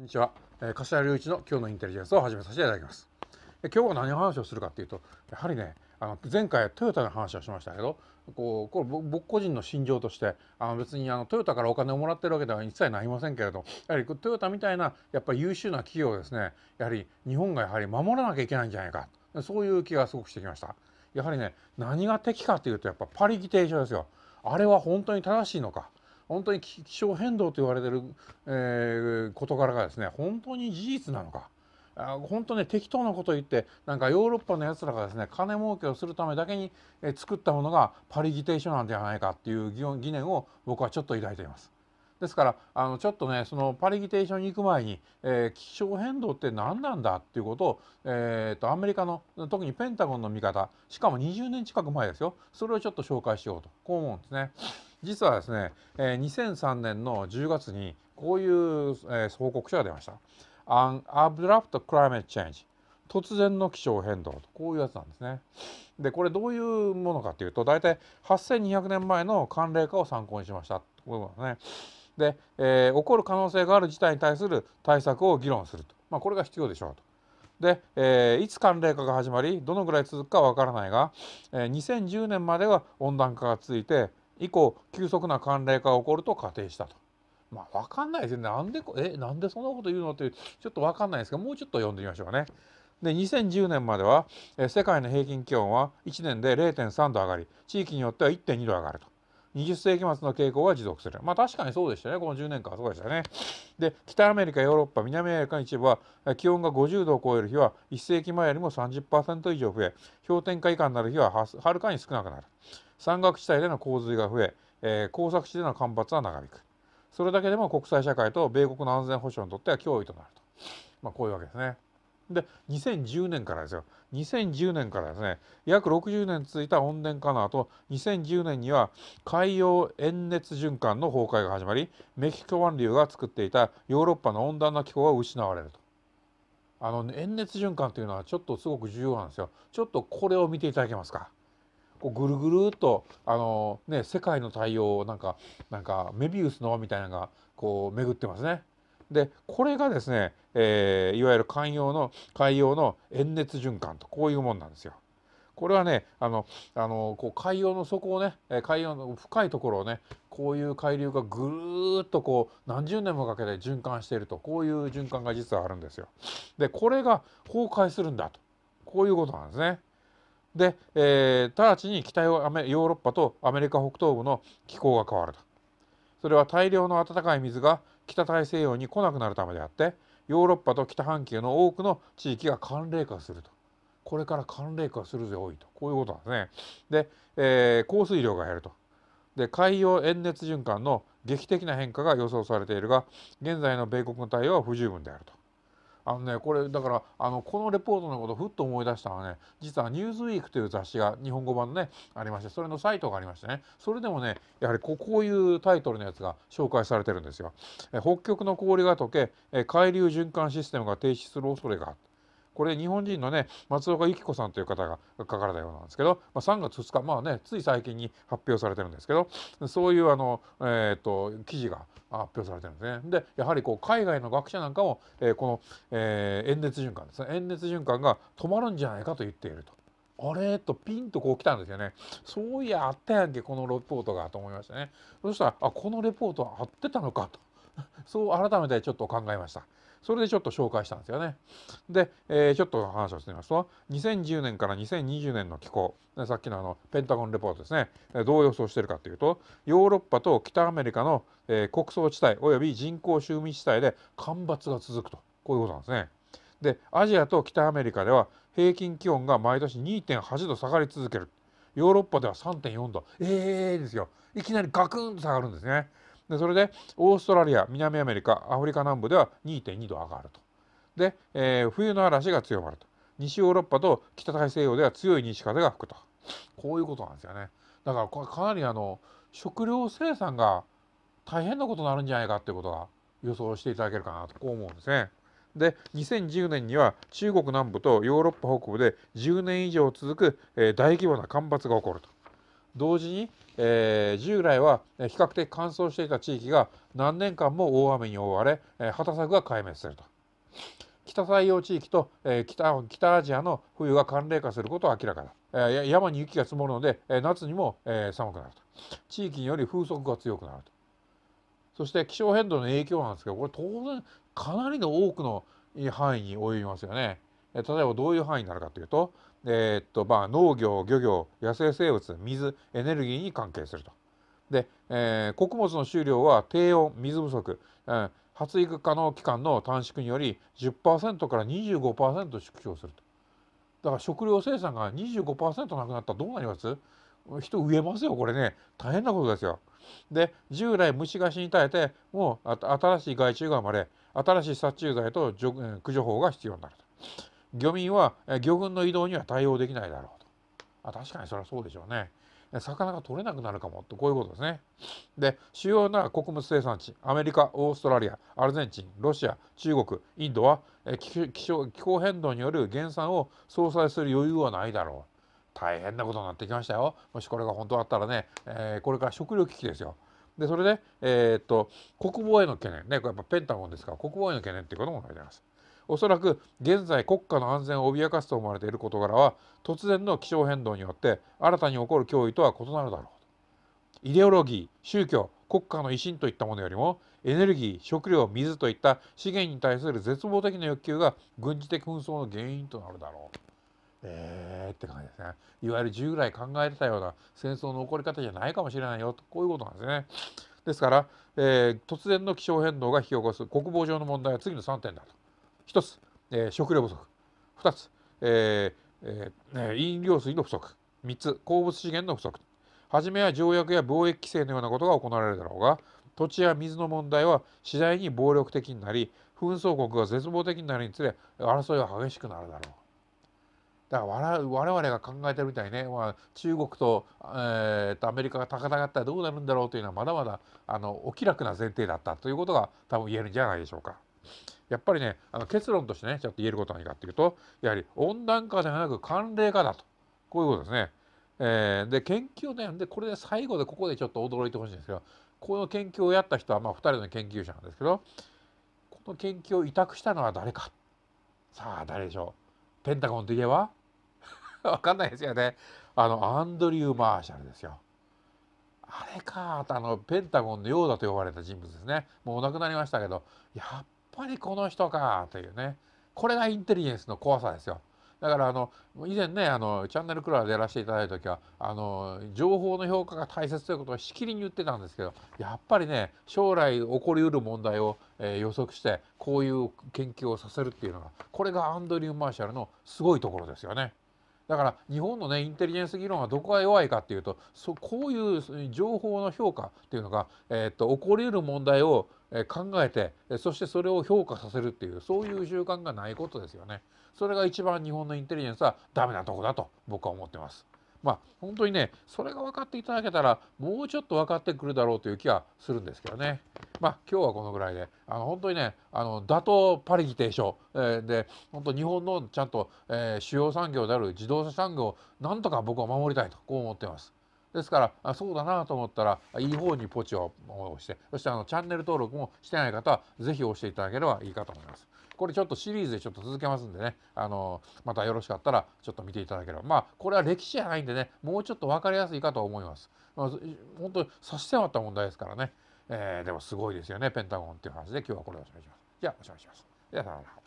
こんにちは、え柏隆一の今日のインテリジェンスを始めさせていただきます。今日は何話をするかっていうと、やはりね、あの前回トヨタの話をしましたけど、こうこれ僕個人の心情として、あの別にあのトヨタからお金をもらってるわけでは一切なりませんけれど、やはりトヨタみたいなやっぱり優秀な企業をですね、やはり日本がやはり守らなきゃいけないんじゃないか、そういう気がすごくしてきました。やはりね、何が敵かというとやっぱパリ議定書ですよ。あれは本当に正しいのか。本当に気象変動と言われてる、えー、事柄がですね本当に事実なのか。本当ね適当なこと言ってなんかヨーロッパのやつらがですね金儲けをするためだけに作ったものがパリ議定書なんではないかっていう疑念を僕はちょっと抱いています。ですからあのちょっとねそのパリ議定書に行く前に、えー、気象変動って何なんだっていうことを、えーとアメリカの特にペンタゴンの見方しかも20年近く前ですよそれをちょっと紹介しようとこう思うんですね。実はですね、え2003年の10月にこういう、え報告書が出ました。An abrupt climate change 突然の気象変動とこういうやつなんですね。でこれどういうものかというと大体8,200年前の寒冷化を参考にしましたとこことですね。で、えー、起こる可能性がある事態に対する対策を議論すると、まあ、これが必要でしょうと。で、えー、いつ寒冷化が始まりどのぐらい続くかわからないが、えー、2010年までは温暖化が続いて以降急速な寒冷化が起こると仮定したと。まあ、分かんないですよね。なんで、え、なんでそんなこと言うのって、ちょっと分かんないですが、もうちょっと読んでみましょうかね。で、2010年までは、え世界の平均気温は1年で0.3度上がり、地域によっては1.2度上がると。20世紀末の傾向は持続する。まあ確かにそうでしたね。この10年間そうでしたね。で、北アメリカ、ヨーロッパ、南アメリカ一部は気温が50度を超える日は1世紀前よりも30%以上増え、氷点下以下になる日ははるかに少なくなる。山岳地帯での洪水が増ええー、工作地での干ばつは長引くそれだけでも国際社会と米国の安全保障にとっては脅威となると、まあ、こういうわけですね。で2010年からですよ2010年からですね約60年続いた温暖化の後2010年には海洋塩熱循環の崩壊が始まりメキシコ湾流が作っていたヨーロッパの温暖な気候が失われると。あの、塩熱循環というのはちょっとすごく重要なんですよ。ちょっとこれを見ていただけますか。こうぐるぐるっとあの、ね、世界の太陽をなんかなんかメビウスの輪みたいなのがこう巡ってますね。でこれがですね、えー、いわゆる海洋の海洋の円熱循環とこういうもんなんですよ。これはねあのあのこう海洋の底をね海洋の深いところをねこういう海流がぐるっとこう何十年もかけて循環しているとこういう循環が実はあるんですよ。でこれが崩壊するんだとこういうことなんですね。で、えー、直ちに北ヨーロッパとアメリカ北東部の気候が変わるとそれは大量の暖かい水が北大西洋に来なくなるためであってヨーロッパと北半球の多くの地域が寒冷化するとこれから寒冷化するぜ多いとこういうことなんですね。で、えー、降水量が減るとで海洋塩熱循環の劇的な変化が予想されているが現在の米国の対応は不十分であると。あのねこれだからあのこのレポートのことをふっと思い出したのはね実は「ニューズウィークという雑誌が日本語版のねありましてそれのサイトがありましてねそれでもねやはりこういうタイトルのやつが紹介されてるんですよ。え北極の氷が溶け海流循環システムが停止する恐れがあるこれ日本人のね松岡由紀子さんという方が書かれたようなんですけど、まあ、3月2日まあねつい最近に発表されてるんですけどそういうあの、えーと、記事が発表されてるんですね。でやはりこう海外の学者なんかも、えー、この、えー、演熱循環ですね演熱循環が止まるんじゃないかと言っていると。あれとピンとこう来たんですよね。そういやあったやんけこのレポートがと思いましたね。そしたらあこのレポートは合ってたのかと。そう改めてちょっと考えました。それでちょっと紹介したんですよね。で、えー、ちょっと話をしてみますと2010年から2020年の気候さっきのあのペンタゴンレポートですねどう予想してるかというとヨーロッパと北アメリカの、えー、穀倉地帯および人口周密地帯で干ばつが続くとこういうことなんですね。でアジアと北アメリカでは平均気温が毎年2.8度下がり続けるヨーロッパでは3.4度ええー、ですよいきなりガクンと下がるんですね。でそれでオーストラリア南アメリカアフリカ南部では2.2度上がるとで、えー、冬の嵐が強まると西ヨーロッパと北大西洋では強い西風が吹くとこういうことなんですよねだからこれかなりあの食料生産が大変なことになるんじゃないかっていうことが予想していただけるかなとこう思うんですね。で2010年には中国南部とヨーロッパ北部で10年以上続く、え大規模な干ばつが起こると。同時に、えー、従来は比較的乾燥していた地域が何年間も大雨に覆われ、えー、畑作が壊滅すると北太陽地域と、えー、北北アジアの冬が寒冷化することは明らかだ、えー、山に雪が積もるので、えー、夏にも、えー、寒くなると地域により風速が強くなるとそして気象変動の影響なんですけどこれ当然かなりの多くの範囲に及びますよね。例えばどういう範囲になるかというとえー、っとまあ、農業漁業野生生物水エネルギーに関係すると。で、えー、穀物の収量は低温水不足、発育可能期間の短縮により10%から25%縮小すると。だから食料生産が25%なくなったらどうなります人植えますよこれね大変なことですよ。で従来虫が死に絶えてもう新しい害虫が生まれ新しい殺虫剤と駆除法が必要になると。漁民は漁軍の移動には対応できないだろうと。あ確かにそれはそうでしょうね。魚が取れなくなるかもとこういうことですね。で主要な穀物生産地アメリカオーストラリアアルゼンチンロシア中国インドは気象気候変動による減産を相殺する余裕はないだろう。大変なことになってきましたよ。もしこれが本当だったらね、えー、これから食糧危機ですよ。でそれで、えー、っと国防への懸念ねこれやっぱペンタゴンですから国防への懸念っていうことも書いてあります。おそらく現在国家の安全を脅かすと思われている事柄は突然の気象変動によって新たに起こる脅威とは異なるだろうイデオロギー宗教国家の威信といったものよりもエネルギー食料水といった資源に対する絶望的な欲求が軍事的紛争の原因となるだろう。えーって感じですね。いわゆる従来考えてたような戦争の起こり方じゃないかもしれないよとこういうことなんですね。ですから、えー、突然の気象変動が引き起こす国防上の問題は次の3点だと。1つ、えー、食料不足2つ、えーえー、飲料水の不足3つ鉱物資源の不足はじめは条約や貿易規制のようなことが行われるだろうが土地や水の問題は次第に暴力的になり紛争国が絶望的になるにつれ争いは激しくなるだろう。だから我々が考えてるみたいね、まあ、中国と,、えー、とアメリカが戦ったらどうなるんだろうというのはまだまだあのお気楽な前提だったということが多分言えるんじゃないでしょうか。やっぱりねあの結論としてねちょっと言えることは何かっていうとやはり温暖化ではなく寒冷化だとこういうことですね。えー、で研究ねでこれで最後でここでちょっと驚いてほしいんですけどこの研究をやった人はまあ2人の研究者なんですけどこの研究を委託したのは誰かさあ誰でしょうペンタゴンといえば わかんないですよねあのアンドリュー・マーシャルですよ。あれかあのペンタゴンのようだと呼ばれた人物ですねもうお亡くなりましたけどやっぱりこの人かというねこれがインテリジェンスの怖さですよ。だからあの以前ねあのチャンネルクラーでやらせていただいた時はあの情報の評価が大切ということをしきりに言ってたんですけどやっぱりね将来起こりうる問題を、えー、予測してこういう研究をさせるっていうのがこれがアンドリュー・マーシャルのすごいところですよね。だから日本のねインテリジェンス議論はどこが弱いかっていうとそこういう情報の評価っていうのが、えー、っと起こりうる問題を考えてそしてそれを評価させるっていうそういう習慣がないことですよね。それが一番日本のインテリジェンスはダメなとこだと僕は思ってます。まあ本当にねそれが分かっていただけたらもうちょっと分かってくるだろうという気がするんですけどねまあ今日はこのぐらいであの本当にねあの打倒パリ議定書、えー、で本当日本のちゃんと、えー、主要産業である自動車産業をなんとか僕は守りたいとこう思ってます。ですからあそうだなと思ったらいい方にポチを押してそしてあのチャンネル登録もしてない方は是非押していただければいいかと思います。これちょっとシリーズでちょっと続けますんでね、あのまたよろしかったらちょっと見ていただければ。まあ、これは歴史じゃないんでね、もうちょっと分かりやすいかと思います。まあ、本当に差し迫った問題ですからね。えー、でもすごいですよね、ペンタゴンっていう話で今日はこれをおしまいします。じゃあ、おしまいします。では、さよなら。